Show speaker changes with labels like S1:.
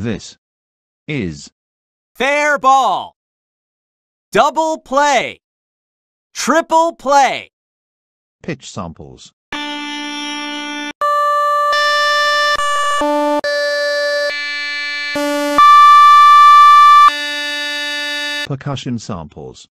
S1: This is
S2: fair ball, double play, triple play.
S3: Pitch samples.
S4: Percussion samples.